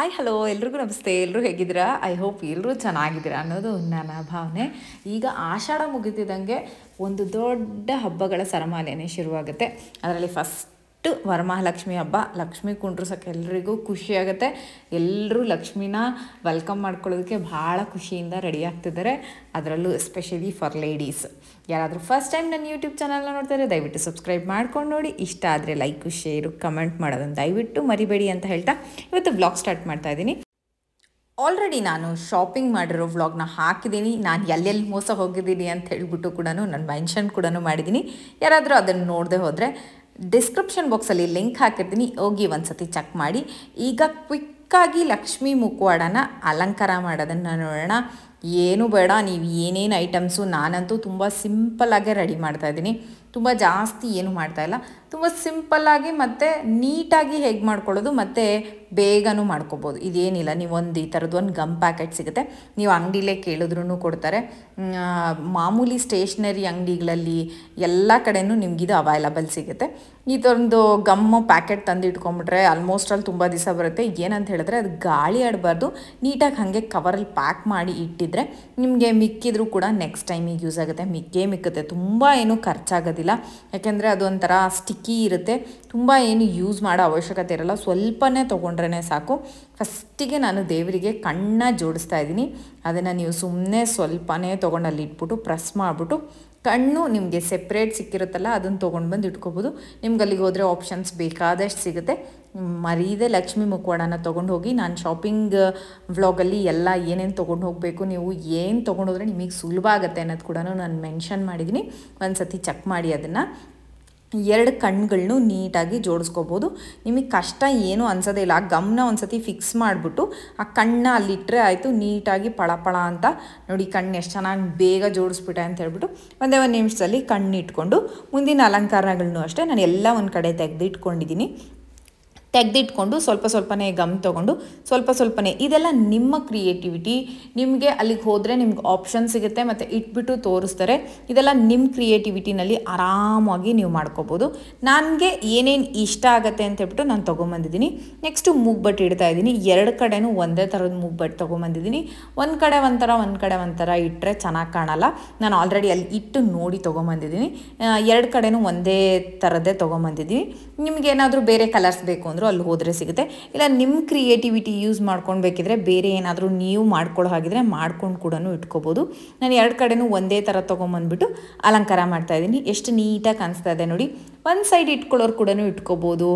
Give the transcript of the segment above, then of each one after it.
ಆಯ್ hello ಎಲ್ರಿಗೂ ನಮಸ್ತೆ ಎಲ್ಲರೂ ಹೇಗಿದ್ದೀರಾ ಐ ಹೋಪ್ ಎಲ್ಲರೂ ಚೆನ್ನಾಗಿದ್ದೀರಾ ಅನ್ನೋದು ನನ್ನ ಭಾವನೆ ಈಗ ಆಷಾಢ ಮುಗಿದಿದ್ದಂಗೆ ಒಂದು ದೊಡ್ಡ ಹಬ್ಬಗಳ ಸರಮಾಲೆನೇ ಶುರುವಾಗುತ್ತೆ ಅದರಲ್ಲಿ ಫಸ್ಟ್ ಅಷ್ಟು ವರಮಹಾಲಕ್ಷ್ಮಿ ಹಬ್ಬ ಲಕ್ಷ್ಮಿ ಕುಂಡ್ರಸಕ್ಕೆ ಎಲ್ರಿಗೂ ಖುಷಿಯಾಗುತ್ತೆ ಎಲ್ಲರೂ ಲಕ್ಷ್ಮಿನ ವೆಲ್ಕಮ್ ಮಾಡ್ಕೊಳ್ಳೋದಕ್ಕೆ ಭಾಳ ಖುಷಿಯಿಂದ ರೆಡಿ ಆಗ್ತಿದ್ದಾರೆ ಅದರಲ್ಲೂ ಎಸ್ಪೆಷಲಿ ಫಾರ್ ಲೇಡೀಸ್ ಯಾರಾದರೂ ಫಸ್ಟ್ ಟೈಮ್ ನನ್ನ ಯೂಟ್ಯೂಬ್ ಚಾನಲ್ನ ನೋಡ್ತಾರೆ ದಯವಿಟ್ಟು ಸಬ್ಸ್ಕ್ರೈಬ್ ಮಾಡ್ಕೊಂಡು ನೋಡಿ ಇಷ್ಟ ಆದರೆ ಲೈಕು ಶೇರು ಕಮೆಂಟ್ ಮಾಡೋದನ್ನು ದಯವಿಟ್ಟು ಮರಿಬೇಡಿ ಅಂತ ಹೇಳ್ತಾ ಇವತ್ತು ಬ್ಲಾಗ್ ಸ್ಟಾರ್ಟ್ ಮಾಡ್ತಾ ಇದ್ದೀನಿ ಆಲ್ರೆಡಿ ನಾನು ಶಾಪಿಂಗ್ ಮಾಡಿರೋ ವ್ಲಾಗ್ನ ಹಾಕಿದ್ದೀನಿ ನಾನು ಎಲ್ಲೆಲ್ಲಿ ಮೋಸ ಹೋಗಿದ್ದೀನಿ ಅಂತ ಹೇಳ್ಬಿಟ್ಟು ಕೂಡ ನಾನು ಮೆನ್ಷನ್ ಕೂಡ ಮಾಡಿದ್ದೀನಿ ಯಾರಾದರೂ ಅದನ್ನು ನೋಡದೆ ಹೋದರೆ ಡಿಸ್ಕ್ರಿಪ್ಷನ್ ಬಾಕ್ಸಲ್ಲಿ ಲಿಂಕ್ ಹಾಕಿರ್ತೀನಿ ಹೋಗಿ ಒಂದು ಸತಿ ಚೆಕ್ ಮಾಡಿ ಈಗ ಕ್ವಿಕ್ಕಾಗಿ ಲಕ್ಷ್ಮೀ ಮುಖವಾಡನ ಅಲಂಕಾರ ಮಾಡೋದನ್ನು ನೋಡೋಣ ಏನು ಬೇಡ ನೀವು ಏನೇನು ಐಟಮ್ಸು ನಾನಂತೂ ತುಂಬ ಸಿಂಪಲ್ಲಾಗೆ ರೆಡಿ ಮಾಡ್ತಾಯಿದ್ದೀನಿ ತುಂಬ ಜಾಸ್ತಿ ಏನು ಮಾಡ್ತಾಯಿಲ್ಲ ತುಂಬ ಸಿಂಪಲ್ಲಾಗಿ ಮತ್ತು ನೀಟಾಗಿ ಹೇಗೆ ಮಾಡ್ಕೊಳ್ಳೋದು ಮತ್ತು ಬೇಗನೂ ಮಾಡ್ಕೊಬೋದು ಇದೇನಿಲ್ಲ ನೀವು ಒಂದು ಈ ಥರದ್ದು ಒಂದು ಗಮ್ ಪ್ಯಾಕೆಟ್ ಸಿಗುತ್ತೆ ನೀವು ಅಂಗಡಿಲೇ ಕೇಳಿದ್ರೂ ಕೊಡ್ತಾರೆ ಮಾಮೂಲಿ ಸ್ಟೇಷ್ನರಿ ಅಂಗಡಿಗಳಲ್ಲಿ ಎಲ್ಲ ಕಡೆಯೂ ಇದು ಅವೈಲಬಲ್ ಸಿಗುತ್ತೆ ಈ ಥರದ್ದು ಗಮ್ಮು ಪ್ಯಾಕೆಟ್ ತಂದು ಇಟ್ಕೊಂಬಿಟ್ರೆ ಆಲ್ಮೋಸ್ಟ್ ಅಲ್ಲಿ ತುಂಬ ದಿವಸ ಬರುತ್ತೆ ಏನಂತ ಹೇಳಿದ್ರೆ ಅದು ಗಾಳಿ ಆಡಬಾರ್ದು ನೀಟಾಗಿ ಹಾಗೆ ಕವರಲ್ಲಿ ಪ್ಯಾಕ್ ಮಾಡಿ ಇಟ್ಟಿದ್ರೆ ನಿಮಗೆ ಮಿಕ್ಕಿದ್ರೂ ಕೂಡ ನೆಕ್ಸ್ಟ್ ಟೈಮಿಗೆ ಯೂಸ್ ಆಗುತ್ತೆ ಮಿಕ್ಕೇ ಮಿಕ್ಕುತ್ತೆ ತುಂಬ ಏನು ಖರ್ಚಾಗೋದಿಲ್ಲ ಆಗೋದಿಲ್ಲ ಯಾಕೆಂದರೆ ಅದೊಂಥರ ಸ್ಟಿಕ್ಕಿ ಇರುತ್ತೆ ತುಂಬ ಏನು ಯೂಸ್ ಮಾಡೋ ಅವಶ್ಯಕತೆ ಇರಲ್ಲ ಸ್ವಲ್ಪನೇ ತೊಗೊಂಡ್ರೇ ಸಾಕು ಫಸ್ಟಿಗೆ ನಾನು ದೇವರಿಗೆ ಕಣ್ಣ ಜೋಡಿಸ್ತಾ ಇದ್ದೀನಿ ಅದನ್ನು ನೀವು ಸುಮ್ಮನೆ ಸ್ವಲ್ಪನೇ ತೊಗೊಂಡಲ್ಲಿ ಇಟ್ಬಿಟ್ಟು ಪ್ರೆಸ್ ಮಾಡಿಬಿಟ್ಟು ಕಣ್ಣು ನಿಮಗೆ ಸೆಪ್ರೇಟ್ ಸಿಕ್ಕಿರುತ್ತಲ್ಲ ಅದನ್ನು ತೊಗೊಂಡು ಬಂದು ಇಟ್ಕೋಬೋದು ನಿಮ್ಗೆ ಅಲ್ಲಿಗೆ ಹೋದರೆ ಆಪ್ಷನ್ಸ್ ಬೇಕಾದಷ್ಟು ಸಿಗುತ್ತೆ ಮರೀದೆ ಲಕ್ಷ್ಮಿ ಮುಖವಾಡನ ತೊಗೊಂಡು ಹೋಗಿ ನಾನು ಶಾಪಿಂಗ್ ವ್ಲಾಗಲ್ಲಿ ಎಲ್ಲ ಏನೇನು ತೊಗೊಂಡು ಹೋಗಬೇಕು ನೀವು ಏನು ತೊಗೊಂಡೋದ್ರೆ ನಿಮಗೆ ಸುಲಭ ಆಗುತ್ತೆ ಅನ್ನೋದು ಕೂಡ ನಾನು ಮೆನ್ಷನ್ ಮಾಡಿದ್ದೀನಿ ಒಂದು ಸತಿ ಚೆಕ್ ಮಾಡಿ ಅದನ್ನು ಎರಡು ಕಣ್ಗಳನ್ನು ನೀಟಾಗಿ ಜೋಡಿಸ್ಕೋಬೋದು ನಿಮಗೆ ಕಷ್ಟ ಏನೂ ಅನ್ಸೋದೇ ಇಲ್ಲ ಆ ಗಮನ ಒಂದು ಫಿಕ್ಸ್ ಮಾಡಿಬಿಟ್ಟು ಆ ಕಣ್ಣ ಅಲ್ಲಿಟ್ಟರೆ ಆಯಿತು ನೀಟಾಗಿ ಪಳಪಳ ಅಂತ ನೋಡಿ ಕಣ್ಣು ಎಷ್ಟು ಚೆನ್ನಾಗಿ ಬೇಗ ಜೋಡಿಸ್ಬಿಟ್ಟೆ ಅಂತ ಹೇಳ್ಬಿಟ್ಟು ಒಂದೇ ಒಂದು ನಿಮಿಷದಲ್ಲಿ ಕಣ್ಣು ಇಟ್ಕೊಂಡು ಮುಂದಿನ ಅಲಂಕಾರಗಳನ್ನೂ ಅಷ್ಟೇ ನಾನು ಎಲ್ಲ ಒಂದು ಕಡೆ ತೆಗೆದಿಟ್ಕೊಂಡಿದ್ದೀನಿ ತೆಗೆದಿಟ್ಕೊಂಡು ಸ್ವಲ್ಪ ಸ್ವಲ್ಪನೇ ಗಮ್ ತೊಗೊಂಡು ಸ್ವಲ್ಪ ಸ್ವಲ್ಪನೇ ಇದೆಲ್ಲ ನಿಮ್ಮ ಕ್ರಿಯೇಟಿವಿಟಿ ನಿಮಗೆ ಅಲ್ಲಿಗೆ ಹೋದರೆ ನಿಮ್ಗೆ ಆಪ್ಷನ್ ಸಿಗುತ್ತೆ ಮತ್ತು ಇಟ್ಬಿಟ್ಟು ತೋರಿಸ್ತಾರೆ ಇದೆಲ್ಲ ನಿಮ್ಮ ಕ್ರಿಯೇಟಿವಿಟಿನಲ್ಲಿ ಆರಾಮಾಗಿ ನೀವು ಮಾಡ್ಕೋಬೋದು ನನಗೆ ಏನೇನು ಇಷ್ಟ ಆಗುತ್ತೆ ಅಂತ ಹೇಳ್ಬಿಟ್ಟು ನಾನು ತೊಗೊಂಬಂದಿದ್ದೀನಿ ನೆಕ್ಸ್ಟು ಮೂಗ್ಬಟ್ ಇಡ್ತಾ ಇದ್ದೀನಿ ಎರಡು ಕಡೆನೂ ಒಂದೇ ಥರದ ಮೂಗ್ಬಟ್ ತೊಗೊಂಬಂದಿದ್ದೀನಿ ಒಂದು ಕಡೆ ಒಂಥರ ಒಂದು ಕಡೆ ಒಂಥರ ಇಟ್ಟರೆ ಚೆನ್ನಾಗಿ ಕಾಣಲ್ಲ ನಾನು ಆಲ್ರೆಡಿ ಅಲ್ಲಿ ಇಟ್ಟು ನೋಡಿ ತೊಗೊಂಬಂದಿದ್ದೀನಿ ಎರಡು ಕಡೆನೂ ಒಂದೇ ಥರದ್ದೇ ತೊಗೊಂಬಂದಿದ್ದೀನಿ ನಿಮಗೇನಾದರೂ ಬೇರೆ ಕಲರ್ಸ್ ಬೇಕು ಅಂದರೆ ಅಂದರೂ ಅಲ್ಲಿ ಹೋದರೆ ಸಿಗುತ್ತೆ ಇಲ್ಲ ನಿಮ್ಮ ಕ್ರಿಯೇಟಿವಿಟಿ ಯೂಸ್ ಮಾಡ್ಕೊಳ್ಬೇಕಿದ್ರೆ ಬೇರೆ ಏನಾದರೂ ನೀವು ಮಾಡ್ಕೊಳ್ಳೋ ಹಾಗಿದ್ರೆ ಮಾಡ್ಕೊಂಡು ಕೂಡ ಇಟ್ಕೋಬೋದು ನಾನು ಎರಡು ಕಡೆನೂ ಒಂದೇ ಥರ ತೊಗೊಂಬಂದ್ಬಿಟ್ಟು ಅಲಂಕಾರ ಮಾಡ್ತಾ ಇದ್ದೀನಿ ಎಷ್ಟು ನೀಟಾಗಿ ಕಾಣಿಸ್ತಾ ಇದೆ ನೋಡಿ ಒಂದು ಸೈಡ್ ಇಟ್ಕೊಳ್ಳೋರು ಕೂಡ ಇಟ್ಕೋಬೋದು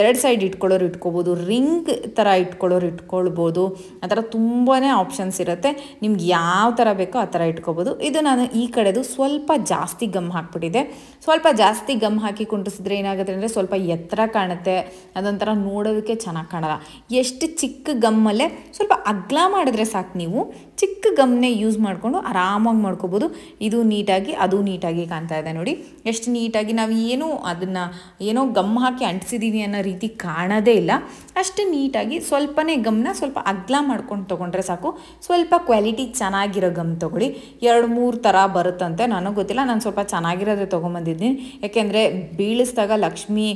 ಎರಡು ಸೈಡ್ ಇಟ್ಕೊಳ್ಳೋರು ಇಟ್ಕೋಬೋದು ರಿಂಗ್ ಥರ ಇಟ್ಕೊಳ್ಳೋರು ಇಟ್ಕೊಳ್ಬೋದು ಆ ಥರ ತುಂಬಾ ಆಪ್ಷನ್ಸ್ ಇರುತ್ತೆ ನಿಮ್ಗೆ ಯಾವ ಥರ ಬೇಕೋ ಆ ಥರ ಇಟ್ಕೋಬೋದು ಇದು ನಾನು ಈ ಕಡೆದು ಸ್ವಲ್ಪ ಜಾಸ್ತಿ ಗಮ್ ಹಾಕ್ಬಿಟ್ಟಿದೆ ಸ್ವಲ್ಪ ಜಾಸ್ತಿ ಗಮ್ ಹಾಕಿ ಕುಂಟಿಸಿದ್ರೆ ಏನಾಗುತ್ತೆ ಅಂದರೆ ಸ್ವಲ್ಪ ಎತ್ತರ ಕಾಣುತ್ತೆ ಅದೊಂಥರ ನೋಡೋದಕ್ಕೆ ಚೆನ್ನಾಗಿ ಕಾಣಲ್ಲ ಎಷ್ಟು ಚಿಕ್ಕ ಗಮ್ಮಲ್ಲೇ ಸ್ವಲ್ಪ ಅಗ್ಲ ಮಾಡಿದ್ರೆ ಸಾಕು ನೀವು ಚಿಕ್ಕ ಗಮ್ನೇ ಯೂಸ್ ಮಾಡಿಕೊಂಡು ಆರಾಮಾಗಿ ಮಾಡ್ಕೋಬೋದು ಇದು ನೀಟಾಗಿ ಅದು ನೀಟಾಗಿ ಕಾಣ್ತಾ ಇದೆ ನೋಡಿ ಎಷ್ಟು ನೀಟಾಗಿ ನಾವು ಏನು ಅದನ್ನು ಏನೋ ಗಮ್ ಹಾಕಿ ಅಂಟಿಸಿದ್ದೀವಿ ಅನ್ನೋ ರೀತಿ ಕಾಣೋದೇ ಇಲ್ಲ ಅಷ್ಟು ನೀಟಾಗಿ ಸ್ವಲ್ಪನೇ ಗಮ್ನ ಸ್ವಲ್ಪ ಅಗ್ಲ ಮಾಡ್ಕೊಂಡು ತೊಗೊಂಡ್ರೆ ಸಾಕು ಸ್ವಲ್ಪ ಕ್ವಾಲಿಟಿ ಚೆನ್ನಾಗಿರೋ ಗಮ್ ತೊಗೊಳ್ಳಿ ಎರಡು ಮೂರು ಥರ ಬರುತ್ತಂತೆ ನನಗೆ ಗೊತ್ತಿಲ್ಲ ನಾನು ಸ್ವಲ್ಪ ಚೆನ್ನಾಗಿರೋದೇ ತೊಗೊಂಬಂದಿದ್ದೀನಿ ಯಾಕೆಂದರೆ ಬೀಳಿಸಿದಾಗ ಲಕ್ಷ್ಮಿ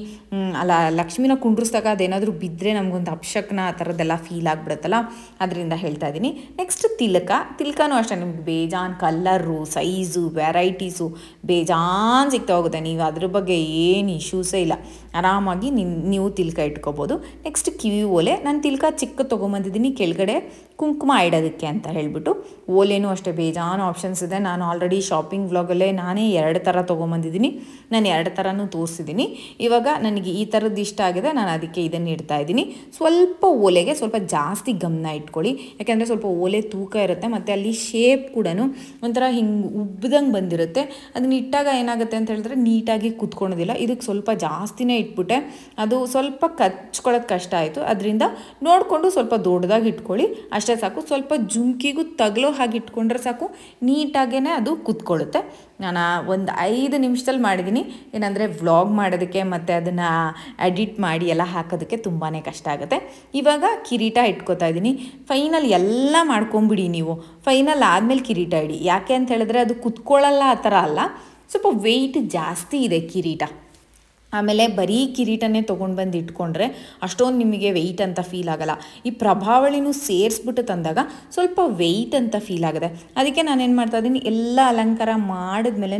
ಅಲ್ಲ ಲಕ್ಷ್ಮಿನ ಕುಂಡ್ರಿಸಿದಾಗ ಅದೇನಾದರೂ ಬಿದ್ದರೆ ನಮಗೊಂದು ಅಪ್ಶಕ್ನ ಆ ಥರದ್ದೆಲ್ಲ ಫೀಲ್ ಆಗಿಬಿಡುತ್ತಲ್ಲ ಅದರಿಂದ ಹೇಳ್ತಾ ಇದ್ದೀನಿ ನೆಕ್ಸ್ಟ್ ತಿಲಕ ತಿಲಕನೂ ಅಷ್ಟೇ ನಿಮ್ಗೆ ಬೇಜಾನ್ ಕಲ್ಲರು ಸೈಜು ವೆರೈಟೀಸು ಬೇಜಾನ್ ಸಿಗ್ತಾ ಹೋಗುತ್ತೆ ನೀವು ಅದ್ರ ಬಗ್ಗೆ ಏನು ಇಶ್ಯೂಸೇ ಇಲ್ಲ ಆರಾಮಾಗಿ ನಿನ್ ನೀವು ತಿಲ್ಕ ಇಟ್ಕೋಬೋದು ನೆಕ್ಸ್ಟ್ ಕಿವಿ ಓಲೆ ನಾನು ತಿಲ್ಕ ಚಿಕ್ಕ ತೊಗೊಂಬಂದಿದ್ದೀನಿ ಕೆಳಗಡೆ ಕುಂಕುಮ ಇಡೋದಕ್ಕೆ ಅಂತ ಹೇಳಿಬಿಟ್ಟು ಓಲೆನೂ ಅಷ್ಟೇ ಬೇಜಾನು ಆಪ್ಷನ್ಸ್ ಇದೆ ನಾನು ಆಲ್ರೆಡಿ ಶಾಪಿಂಗ್ ವ್ಲಾಗಲ್ಲೇ ನಾನೇ ಎರಡು ಥರ ತೊಗೊಂಬಂದಿದ್ದೀನಿ ನಾನು ಎರಡು ಥರನೂ ತೋರಿಸಿದ್ದೀನಿ ಇವಾಗ ನನಗೆ ಈ ಥರದ್ದು ಇಷ್ಟ ಆಗಿದೆ ನಾನು ಅದಕ್ಕೆ ಇದನ್ನು ಇಡ್ತಾ ಇದ್ದೀನಿ ಸ್ವಲ್ಪ ಓಲೆಗೆ ಸ್ವಲ್ಪ ಜಾಸ್ತಿ ಗಮನ ಇಟ್ಕೊಳ್ಳಿ ಯಾಕೆಂದರೆ ಸ್ವಲ್ಪ ಓಲೆ ತೂಕ ಇರುತ್ತೆ ಮತ್ತು ಅಲ್ಲಿ ಶೇಪ್ ಕೂಡ ಒಂಥರ ಹಿಂಗೆ ಉಬ್ಬದಂಗೆ ಬಂದಿರುತ್ತೆ ಅದನ್ನ ಇಟ್ಟಾಗ ಏನಾಗುತ್ತೆ ಅಂತ ಹೇಳಿದ್ರೆ ನೀಟಾಗಿ ಕುತ್ಕೊಳೋದಿಲ್ಲ ಇದಕ್ಕೆ ಸ್ವಲ್ಪ ಜಾಸ್ತಿನೇ ಇಟ್ಬಿಟ್ಟೆ ಅದು ಸ್ವಲ್ಪ ಕಚ್ಕೊಳ್ಳೋದು ಕಷ್ಟ ಆಯಿತು ಅದರಿಂದ ನೋಡಿಕೊಂಡು ಸ್ವಲ್ಪ ದೊಡ್ಡದಾಗಿ ಇಟ್ಕೊಳ್ಳಿ ಅಷ್ಟೇ ಸಾಕು ಸ್ವಲ್ಪ ಜುಮ್ಕಿಗೂ ತಗಲೋ ಹಾಗೆ ಇಟ್ಕೊಂಡ್ರೆ ಸಾಕು ನೀಟಾಗೇ ಅದು ಕೂತ್ಕೊಳ್ಳುತ್ತೆ ನಾನು ಒಂದು ಐದು ನಿಮಿಷದಲ್ಲಿ ಮಾಡಿದ್ದೀನಿ ಏನಂದರೆ ವ್ಲಾಗ್ ಮಾಡೋದಕ್ಕೆ ಮತ್ತು ಅದನ್ನು ಎಡಿಟ್ ಮಾಡಿ ಎಲ್ಲ ಹಾಕೋದಕ್ಕೆ ತುಂಬಾ ಕಷ್ಟ ಆಗುತ್ತೆ ಇವಾಗ ಕಿರೀಟ ಇಟ್ಕೋತಾ ಇದ್ದೀನಿ ಫೈನಲ್ ಎಲ್ಲ ಮಾಡ್ಕೊಂಬಿಡಿ ನೀವು ಫೈನಲ್ ಆದಮೇಲೆ ಕಿರೀಟ ಇಡಿ ಯಾಕೆ ಅಂತ ಹೇಳಿದ್ರೆ ಅದು ಕುತ್ಕೊಳ್ಳಲ್ಲ ಆ ಥರ ಅಲ್ಲ ಸ್ವಲ್ಪ ವೆಯ್ಟ್ ಜಾಸ್ತಿ ಇದೆ ಕಿರೀಟ ಆಮೇಲೆ ಬರೀ ಕಿರೀಟನೇ ತೊಗೊಂಡು ಬಂದು ಇಟ್ಕೊಂಡ್ರೆ ಅಷ್ಟೊಂದು ನಿಮಗೆ ವೆಯ್ಟ್ ಅಂತ ಫೀಲ್ ಆಗಲ್ಲ ಈ ಪ್ರಭಾವಳಿನೂ ಸೇರಿಸ್ಬಿಟ್ಟು ತಂದಾಗ ಸ್ವಲ್ಪ ವೆಯ್ಟ್ ಅಂತ ಫೀಲ್ ಆಗಿದೆ ಅದಕ್ಕೆ ನಾನೇನು ಮಾಡ್ತಾ ಇದ್ದೀನಿ ಎಲ್ಲ ಅಲಂಕಾರ ಮಾಡಿದ್ಮೇಲೆ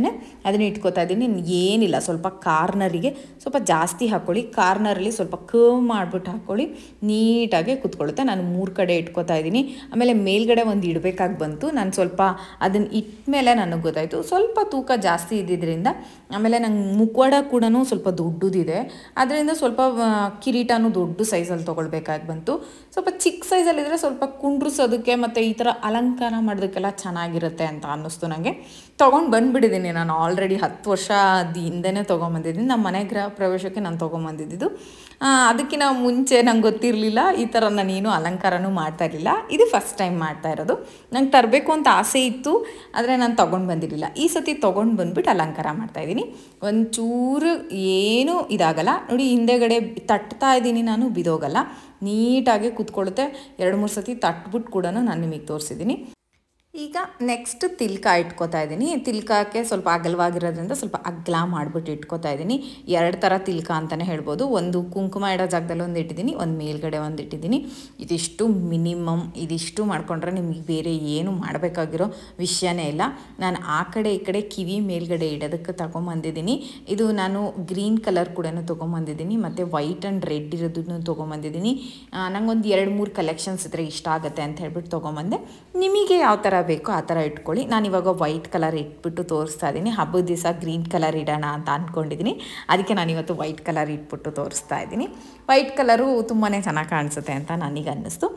ಅದನ್ನು ಇಟ್ಕೋತಾ ಇದ್ದೀನಿ ಏನಿಲ್ಲ ಸ್ವಲ್ಪ ಕಾರ್ನರಿಗೆ ಸ್ವಲ್ಪ ಜಾಸ್ತಿ ಹಾಕ್ಕೊಳ್ಳಿ ಕಾರ್ನರಲ್ಲಿ ಸ್ವಲ್ಪ ಕರ್ವ್ ಮಾಡಿಬಿಟ್ಟು ಹಾಕ್ಕೊಳ್ಳಿ ನೀಟಾಗಿ ಕುತ್ಕೊಳ್ಳುತ್ತೆ ನಾನು ಮೂರು ಕಡೆ ಇಟ್ಕೋತಾ ಇದ್ದೀನಿ ಆಮೇಲೆ ಮೇಲ್ಗಡೆ ಒಂದು ಇಡಬೇಕಾಗಿ ಬಂತು ನಾನು ಸ್ವಲ್ಪ ಅದನ್ನು ಇಟ್ಟ ಮೇಲೆ ನನಗೆ ಗೊತ್ತಾಯಿತು ಸ್ವಲ್ಪ ತೂಕ ಜಾಸ್ತಿ ಇದ್ದಿದ್ದರಿಂದ ಆಮೇಲೆ ನಂಗೆ ಮುಖವಾಡ ಕೂಡ ಸ್ವಲ್ಪ ದೊಡ್ಡದಿದೆ ಅದರಿಂದ ಸ್ವಲ್ಪ ಕಿರೀಟನೂ ದೊಡ್ಡ ಸೈಜಲ್ಲಿ ತೊಗೊಳ್ಬೇಕಾಗಿ ಬಂತು ಸ್ವಲ್ಪ ಚಿಕ್ಕ ಸೈಜಲ್ಲಿದ್ದರೆ ಸ್ವಲ್ಪ ಕುಂಡ್ರಿಸೋದಕ್ಕೆ ಮತ್ತು ಈ ಥರ ಅಲಂಕಾರ ಮಾಡೋದಕ್ಕೆಲ್ಲ ಚೆನ್ನಾಗಿರುತ್ತೆ ಅಂತ ಅನ್ನಿಸ್ತು ನನಗೆ ತೊಗೊಂಡು ಬಂದುಬಿಟ್ಟಿದ್ದೀನಿ ನಾನು ಆಲ್ರೆಡಿ ಹತ್ತು ವರ್ಷ ಹಿಂದೆನೇ ತೊಗೊಂಬಂದಿದ್ದೀನಿ ನಮ್ಮ ಮನೆ ಗೃಹ ಪ್ರವೇಶಕ್ಕೆ ನಾನು ತೊಗೊಂಬಂದಿದ್ದು ಅದಕ್ಕಿಂತ ಮುಂಚೆ ನಂಗೆ ಗೊತ್ತಿರಲಿಲ್ಲ ಈ ಥರ ನಾನೇನು ಅಲಂಕಾರನೂ ಮಾಡ್ತಾ ಇರಲಿಲ್ಲ ಇದು ಫಸ್ಟ್ ಟೈಮ್ ಮಾಡ್ತಾ ಇರೋದು ನಂಗೆ ತರಬೇಕು ಅಂತ ಆಸೆ ಇತ್ತು ಆದರೆ ನಾನು ತೊಗೊಂಡು ಬಂದಿರಲಿಲ್ಲ ಈ ಸತಿ ತೊಗೊಂಡು ಬಂದ್ಬಿಟ್ಟು ಅಲಂಕಾರ ಮಾಡ್ತಾಯಿದ್ದೀನಿ ಒಂಚೂರು ಏನು ಏನೂ ಇದಾಗಲ್ಲ ನೋಡಿ ಹಿಂದೆಗಡೆ ತಟ್ತಾ ಇದ್ದೀನಿ ನಾನು ಬಿದೋಗಲ್ಲ ನೀಟಾಗಿ ಕೂತ್ಕೊಳ್ಳುತ್ತೆ ಎರಡು ಮೂರು ಸತಿ ತಟ್ಬಿಟ್ಟು ಕೂಡ ನಾನು ನಿಮಗೆ ತೋರಿಸಿದ್ದೀನಿ ಈಗ ನೆಕ್ಸ್ಟ್ ತಿಲ್ಕ ಇಟ್ಕೋತಾ ಇದ್ದೀನಿ ತಿಲ್ಕಕ್ಕೆ ಸ್ವಲ್ಪ ಅಗಲವಾಗಿರೋದ್ರಿಂದ ಸ್ವಲ್ಪ ಅಗ್ಲ ಮಾಡಿಬಿಟ್ಟು ಇಟ್ಕೋತಾ ಇದ್ದೀನಿ ಎರಡು ಥರ ತಿಲ್ಕ ಅಂತಲೇ ಹೇಳ್ಬೋದು ಒಂದು ಕುಂಕುಮ ಇಡೋ ಜಾಗದಲ್ಲಿ ಒಂದು ಇಟ್ಟಿದ್ದೀನಿ ಒಂದು ಮೇಲ್ಗಡೆ ಒಂದು ಇಟ್ಟಿದ್ದೀನಿ ಇದಿಷ್ಟು ಮಿನಿಮಮ್ ಇದಿಷ್ಟು ಮಾಡಿಕೊಂಡ್ರೆ ನಿಮಗೆ ಬೇರೆ ಏನು ಮಾಡಬೇಕಾಗಿರೋ ವಿಷಯನೇ ಇಲ್ಲ ನಾನು ಆ ಕಡೆ ಈ ಕಡೆ ಕಿವಿ ಮೇಲ್ಗಡೆ ಇಡೋದಕ್ಕೆ ತೊಗೊಂಬಂದಿದ್ದೀನಿ ಇದು ನಾನು ಗ್ರೀನ್ ಕಲರ್ ಕೂಡ ತೊಗೊಂಬಂದಿದ್ದೀನಿ ಮತ್ತು ವೈಟ್ ಆ್ಯಂಡ್ ರೆಡ್ ಇರೋದನ್ನು ತೊಗೊಂಬಂದಿದ್ದೀನಿ ನನಗೊಂದು ಎರಡು ಮೂರು ಕಲೆಕ್ಷನ್ಸ್ ಇದ್ರೆ ಇಷ್ಟ ಆಗುತ್ತೆ ಅಂತ ಹೇಳ್ಬಿಟ್ಟು ತೊಗೊಂಬಂದೆ ನಿಮಗೆ ಯಾವ ಥರ ಬೇಕು ಆ ಥರ ಇಟ್ಕೊಳ್ಳಿ ಇವಾಗ ವೈಟ್ ಕಲರ್ ಇಟ್ಬಿಟ್ಟು ತೋರಿಸ್ತಾ ಇದ್ದೀನಿ ಹಬ್ಬದ ದಿವಸ ಗ್ರೀನ್ ಕಲರ್ ಇಡೋಣ ಅಂತ ಅಂದ್ಕೊಂಡಿದ್ದೀನಿ ಅದಕ್ಕೆ ನಾನು ಇವತ್ತು ವೈಟ್ ಕಲರ್ ಇಟ್ಬಿಟ್ಟು ತೋರಿಸ್ತಾ ಇದ್ದೀನಿ ವೈಟ್ ಕಲರು ತುಂಬಾ ಚೆನ್ನಾಗಿ ಕಾಣಿಸುತ್ತೆ ಅಂತ ನನಗೆ ಅನ್ನಿಸ್ತು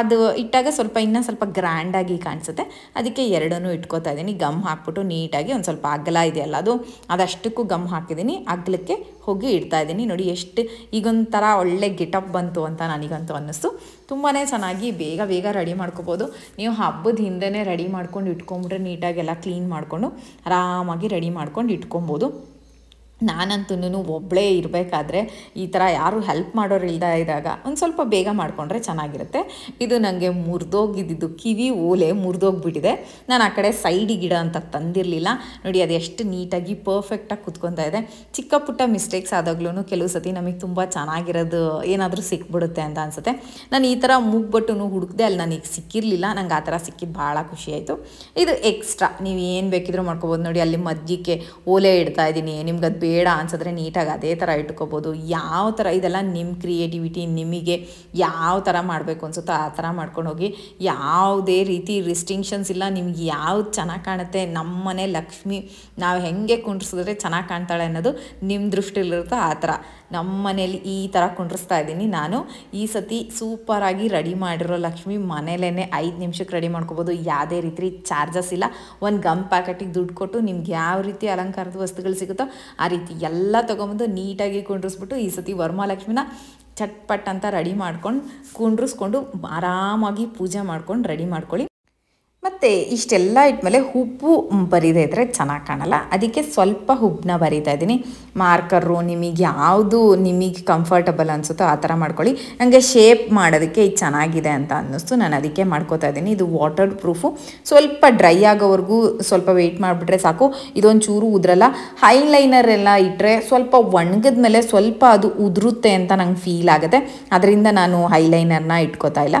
ಅದು ಇಟ್ಟಾಗ ಸ್ವಲ್ಪ ಇನ್ನೂ ಸ್ವಲ್ಪ ಗ್ರ್ಯಾಂಡಾಗಿ ಕಾಣಿಸುತ್ತೆ ಅದಕ್ಕೆ ಎರಡನ್ನೂ ಇಟ್ಕೋತಾ ಇದ್ದೀನಿ ಗಮ್ ಹಾಕ್ಬಿಟ್ಟು ನೀಟಾಗಿ ಒಂದು ಸ್ವಲ್ಪ ಅಗಲ ಇದೆಯಲ್ಲ ಅದು ಅದಷ್ಟಕ್ಕೂ ಗಮ್ ಹಾಕಿದ್ದೀನಿ ಅಗ್ಲಕ್ಕೆ ಹೋಗಿ ಇಡ್ತಾ ಇದ್ದೀನಿ ನೋಡಿ ಎಷ್ಟು ಈಗೊಂಥರ ಒಳ್ಳೆ ಗೆಟಪ್ ಬಂತು ಅಂತ ನನಗಂತೂ ಅನ್ನಿಸ್ತು ತುಂಬಾ ಚೆನ್ನಾಗಿ ಬೇಗ ಬೇಗ ರೆಡಿ ಮಾಡ್ಕೋಬೋದು ನೀವು ಹಬ್ಬದ ಹಿಂದೆ ರೆಡಿ ಮಾಡ್ಕೊಂಡು ಇಟ್ಕೊಂಬಿಟ್ರೆ ನೀಟಾಗೆಲ್ಲ ಕ್ಲೀನ್ ಮಾಡಿಕೊಂಡು ಆರಾಮಾಗಿ ರೆಡಿ ಮಾಡ್ಕೊಂಡು ಇಟ್ಕೊಬೋದು ನಾನಂತೂ ಒಬ್ಬಳೇ ಇರಬೇಕಾದ್ರೆ ಈ ಥರ ಯಾರೂ ಹೆಲ್ಪ್ ಮಾಡೋರು ಇಲ್ಲದ ಇದ್ದಾಗ ಒಂದು ಸ್ವಲ್ಪ ಬೇಗ ಮಾಡಿಕೊಂಡ್ರೆ ಚೆನ್ನಾಗಿರುತ್ತೆ ಇದು ನನಗೆ ಮುರಿದೋಗಿದ್ದು ಕಿವಿ ಓಲೆ ಮುರಿದೋಗ್ಬಿಟ್ಟಿದೆ ನಾನು ಆ ಕಡೆ ಸೈಡ್ ಗಿಡ ಅಂತ ತಂದಿರಲಿಲ್ಲ ನೋಡಿ ಅದು ಎಷ್ಟು ನೀಟಾಗಿ ಪರ್ಫೆಕ್ಟಾಗಿ ಕುತ್ಕೊತಾ ಇದೆ ಚಿಕ್ಕ ಪುಟ್ಟ ಮಿಸ್ಟೇಕ್ಸ್ ಆದಾಗ್ಲೂ ಕೆಲವು ಸತಿ ನಮಗೆ ತುಂಬ ಚೆನ್ನಾಗಿರೋದು ಏನಾದರೂ ಸಿಕ್ಬಿಡುತ್ತೆ ಅಂತ ಅನಿಸುತ್ತೆ ನಾನು ಈ ಥರ ಮುಗ್ಬಟ್ಟು ಹುಡುಕ್ದೆ ಅಲ್ಲಿ ನನಗೆ ಸಿಕ್ಕಿರಲಿಲ್ಲ ನಂಗೆ ಆ ಥರ ಸಿಕ್ಕಿದ್ದು ಭಾಳ ಖುಷಿಯಾಯಿತು ಇದು ಎಕ್ಸ್ಟ್ರಾ ನೀವು ಏನು ಬೇಕಿದ್ರೂ ಮಾಡ್ಕೊಬೋದು ನೋಡಿ ಅಲ್ಲಿ ಮಜ್ಜಿಗೆ ಓಲೆ ಇಡ್ತಾ ಇದ್ದೀನಿ ನಿಮ್ಗೆ ಅದು ಬೇಡ ಅನ್ಸಿದ್ರೆ ನೀಟಾಗಿ ಅದೇ ಥರ ಇಟ್ಕೋಬೋದು ಯಾವ ಥರ ಇದೆಲ್ಲ ನಿಮ್ಮ ಕ್ರಿಯೇಟಿವಿಟಿ ನಿಮಗೆ ಯಾವ ಥರ ಮಾಡಬೇಕು ಅನ್ಸುತ್ತೋ ಆ ಥರ ಮಾಡ್ಕೊಂಡು ಹೋಗಿ ಯಾವುದೇ ರೀತಿ ರಿಸ್ಟಿಂಕ್ಷನ್ಸ್ ಇಲ್ಲ ನಿಮ್ಗೆ ಯಾವ್ದು ಚೆನ್ನಾಗಿ ಕಾಣುತ್ತೆ ನಮ್ಮನೆ ಲಕ್ಷ್ಮಿ ನಾವು ಹೆಂಗೆ ಕುಂಡ್ರಿಸಿದ್ರೆ ಚೆನ್ನಾಗಿ ಕಾಣ್ತಾಳೆ ಅನ್ನೋದು ನಿಮ್ಮ ದೃಷ್ಟಿಲಿರುತ್ತೋ ಆ ಥರ ನಮ್ಮ ಈ ಥರ ಕುಂಡ್ರಿಸ್ತಾ ಇದ್ದೀನಿ ನಾನು ಈ ಸತಿ ಸೂಪರಾಗಿ ರೆಡಿ ಮಾಡಿರೋ ಲಕ್ಷ್ಮಿ ಮನೇಲೇ ಐದು ನಿಮಿಷಕ್ಕೆ ರೆಡಿ ಮಾಡ್ಕೋಬೋದು ಯಾವುದೇ ರೀತಿ ಚಾರ್ಜಸ್ ಇಲ್ಲ ಒಂದು ಗಮ್ ಪ್ಯಾಕೆಟಿಗೆ ದುಡ್ಡು ಕೊಟ್ಟು ನಿಮ್ಗೆ ಯಾವ ರೀತಿ ಅಲಂಕಾರದ ವಸ್ತುಗಳು ಸಿಗುತ್ತೋ ಆ ರೀತಿ ಎಲ್ಲ ತೊಗೊಂಬಂದು ನೀಟಾಗಿ ಕುಂಡ್ರಿಸ್ಬಿಟ್ಟು ಈ ಸತಿ ವರ್ಮಾಲಕ್ಷ್ಮಿನ ಚಟ್ಪಟ್ ಅಂತ ರೆಡಿ ಮಾಡ್ಕೊಂಡು ಕುಂಡ್ರಿಸ್ಕೊಂಡು ಆರಾಮಾಗಿ ಪೂಜೆ ಮಾಡ್ಕೊಂಡು ರೆಡಿ ಮಾಡ್ಕೊಳ್ಳಿ ಮತ್ತು ಇಷ್ಟೆಲ್ಲ ಇಟ್ಮೇಲೆ ಉಪ್ಪು ಬರಿದೇ ಇದ್ದರೆ ಚೆನ್ನಾಗಿ ಕಾಣಲ್ಲ ಅದಕ್ಕೆ ಸ್ವಲ್ಪ ಉಬ್ಬನ್ನ ಬರಿತಾ ಇದ್ದೀನಿ ಮಾರ್ಕರು ನಿಮಗೆ ಯಾವುದು ನಿಮಗೆ ಕಂಫರ್ಟಬಲ್ ಅನಿಸುತ್ತೋ ಆ ಥರ ಮಾಡ್ಕೊಳ್ಳಿ ನನಗೆ ಶೇಪ್ ಮಾಡೋದಕ್ಕೆ ಇದು ಚೆನ್ನಾಗಿದೆ ಅಂತ ಅನ್ನಿಸ್ತು ನಾನು ಅದಕ್ಕೆ ಮಾಡ್ಕೋತಾ ಇದ್ದೀನಿ ಇದು ವಾಟರ್ ಪ್ರೂಫು ಸ್ವಲ್ಪ ಡ್ರೈ ಆಗೋವರೆಗೂ ಸ್ವಲ್ಪ ವೆಯ್ಟ್ ಮಾಡಿಬಿಟ್ರೆ ಸಾಕು ಇದೊಂದು ಚೂರು ಉದ್ರಲ್ಲ ಹೈಲೈನರ್ ಎಲ್ಲ ಇಟ್ಟರೆ ಸ್ವಲ್ಪ ಒಣಗಿದ ಮೇಲೆ ಸ್ವಲ್ಪ ಅದು ಉದುರುತ್ತೆ ಅಂತ ನಂಗೆ ಫೀಲ್ ಆಗುತ್ತೆ ಅದರಿಂದ ನಾನು ಹೈಲೈನರ್ನ ಇಟ್ಕೋತಾ ಇಲ್ಲ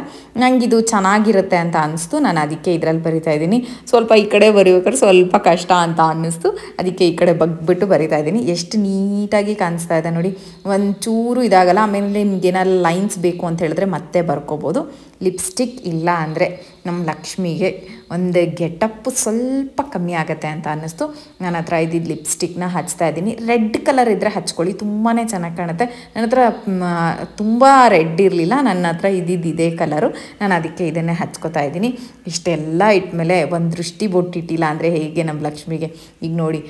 ಇದು ಚೆನ್ನಾಗಿರುತ್ತೆ ಅಂತ ಅನ್ನಿಸ್ತು ನಾನು ಅದಕ್ಕೆ ಇದರಲ್ಲಿ ಬರಿತಾ ಇದ್ದೀನಿ ಸ್ವಲ್ಪ ಈ ಕಡೆ ಬರೀಬೇಕಾದ್ರೆ ಸ್ವಲ್ಪ ಕಷ್ಟ ಅಂತ ಅನ್ನಿಸ್ತು ಅದಕ್ಕೆ ಈ ಕಡೆ ಬಗ್ಬಿಟ್ಟು ಬರಿತಾ ಇದ್ದೀನಿ ಎಷ್ಟು ನೀಟಾಗಿ ಕಾಣಿಸ್ತಾ ಇದೆ ನೋಡಿ ಒಂಚೂರು ಇದಾಗಲ್ಲ ಆಮೇಲೆ ನಿಮ್ಗೆ ಏನಾದ್ರು ಲೈನ್ಸ್ ಬೇಕು ಅಂತ ಹೇಳಿದ್ರೆ ಮತ್ತೆ ಬರ್ಕೋಬೋದು ಲಿಪ್ಸ್ಟಿಕ್ ಇಲ್ಲ ಅಂದರೆ ನಮ್ಮ ಲಕ್ಷ್ಮಿಗೆ ಒಂದು ಗೆಟಪ್ಪು ಸ್ವಲ್ಪ ಕಮ್ಮಿ ಆಗುತ್ತೆ ಅಂತ ಅನ್ನಿಸ್ತು ನನ್ನ ಹತ್ರ ಇದ್ದಿದ್ದು ಲಿಪ್ಸ್ಟಿಕ್ನ ಹಚ್ತಾ ಇದ್ದೀನಿ ರೆಡ್ ಕಲರ್ ಇದ್ದರೆ ಹಚ್ಕೊಳ್ಳಿ ತುಂಬಾ ಚೆನ್ನಾಗಿ ಕಾಣುತ್ತೆ ನನ್ನ ಹತ್ರ ತುಂಬ ರೆಡ್ ಇರಲಿಲ್ಲ ನನ್ನ ಹತ್ರ ಇದ್ದಿದ್ದು ಇದೇ ಕಲರು ನಾನು ಅದಕ್ಕೆ ಇದನ್ನೇ ಹಚ್ಕೊತಾ ಇದ್ದೀನಿ ಇಷ್ಟೆಲ್ಲ ಇಟ್ಮೇಲೆ ಒಂದು ದೃಷ್ಟಿ ಬೊಟ್ಟಿಟ್ಟಿಲ್ಲ ಅಂದರೆ ಹೇಗೆ ನಮ್ಮ ಲಕ್ಷ್ಮಿಗೆ ಈಗ ನೋಡಿ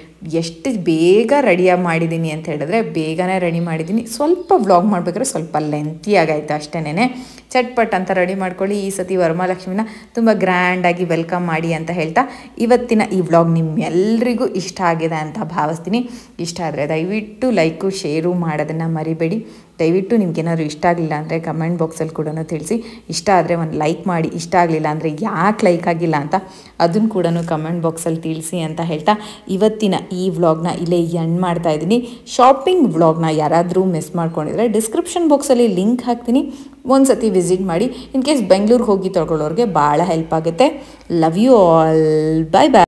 ಎಷ್ಟು ಬೇಗ ರೆಡಿಯಾಗಿ ಮಾಡಿದ್ದೀನಿ ಅಂತ ಹೇಳಿದ್ರೆ ಬೇಗನೆ ರೆಡಿ ಮಾಡಿದ್ದೀನಿ ಸ್ವಲ್ಪ ವ್ಲಾಗ್ ಮಾಡಬೇಕಾದ್ರೆ ಸ್ವಲ್ಪ ಲೆಂತಿಯಾಗಾಯಿತು ಅಷ್ಟೇನೆ ಚಟ್ಪಟ್ ಅಂತ ರೆಡಿ ಮಾಡ್ಕೊಳ್ಳಿ ಈ ಸತಿ ವರಮಾಲಕ್ಷ್ಮಿನ ತುಂಬ ಗ್ರ್ಯಾಂಡಾಗಿ ವೆಲ್ಕಮ್ ಮಾಡಿ ಅಂತ ಹೇಳ್ತಾ ಇವತ್ತಿನ ಈ ವ್ಲಾಗ್ ನಿಮ್ಮೆಲ್ಲರಿಗೂ ಇಷ್ಟ ಆಗಿದೆ ಅಂತ ಭಾವಿಸ್ತೀನಿ ಇಷ್ಟ ಆದರೆ ದಯವಿಟ್ಟು ಲೈಕು ಶೇರು ಮಾಡೋದನ್ನು ಮರಿಬೇಡಿ ದಯವಿಟ್ಟು ನಿಮ್ಗೇನಾದ್ರು ಇಷ್ಟ ಆಗಲಿಲ್ಲ ಅಂದರೆ ಕಮೆಂಟ್ ಬಾಕ್ಸಲ್ಲಿ ಕೂಡ ತಿಳಿಸಿ ಇಷ್ಟ ಆದರೆ ಒಂದು ಲೈಕ್ ಮಾಡಿ ಇಷ್ಟ ಆಗಲಿಲ್ಲ ಅಂದರೆ ಯಾಕೆ ಲೈಕ್ ಆಗಿಲ್ಲ ಅಂತ ಅದನ್ನು ಕೂಡ ಕಮೆಂಟ್ ಬಾಕ್ಸಲ್ಲಿ ತಿಳಿಸಿ ಅಂತ ಹೇಳ್ತಾ ಇವತ್ತಿನ ಈ ವ್ಲಾಗ್ನ ಇಲ್ಲೇ ಎಂಡ್ ಮಾಡ್ತಾ ಇದ್ದೀನಿ ಶಾಪಿಂಗ್ ವ್ಲಾಗ್ನ ಯಾರಾದರೂ ಮಿಸ್ ಮಾಡ್ಕೊಂಡಿದ್ರೆ ಡಿಸ್ಕ್ರಿಪ್ಷನ್ ಬಾಕ್ಸಲ್ಲಿ ಲಿಂಕ್ ಹಾಕ್ತೀನಿ ಒಂದು ಸತಿ ವಿಸಿಟ್ ಮಾಡಿ ಇನ್ ಕೇಸ್ ಬೆಂಗಳೂರಿಗೆ ಹೋಗಿ ತೊಗೊಳ್ಳೋರಿಗೆ ಭಾಳ ಹೆಲ್ಪ್ ಆಗುತ್ತೆ love you all bye bye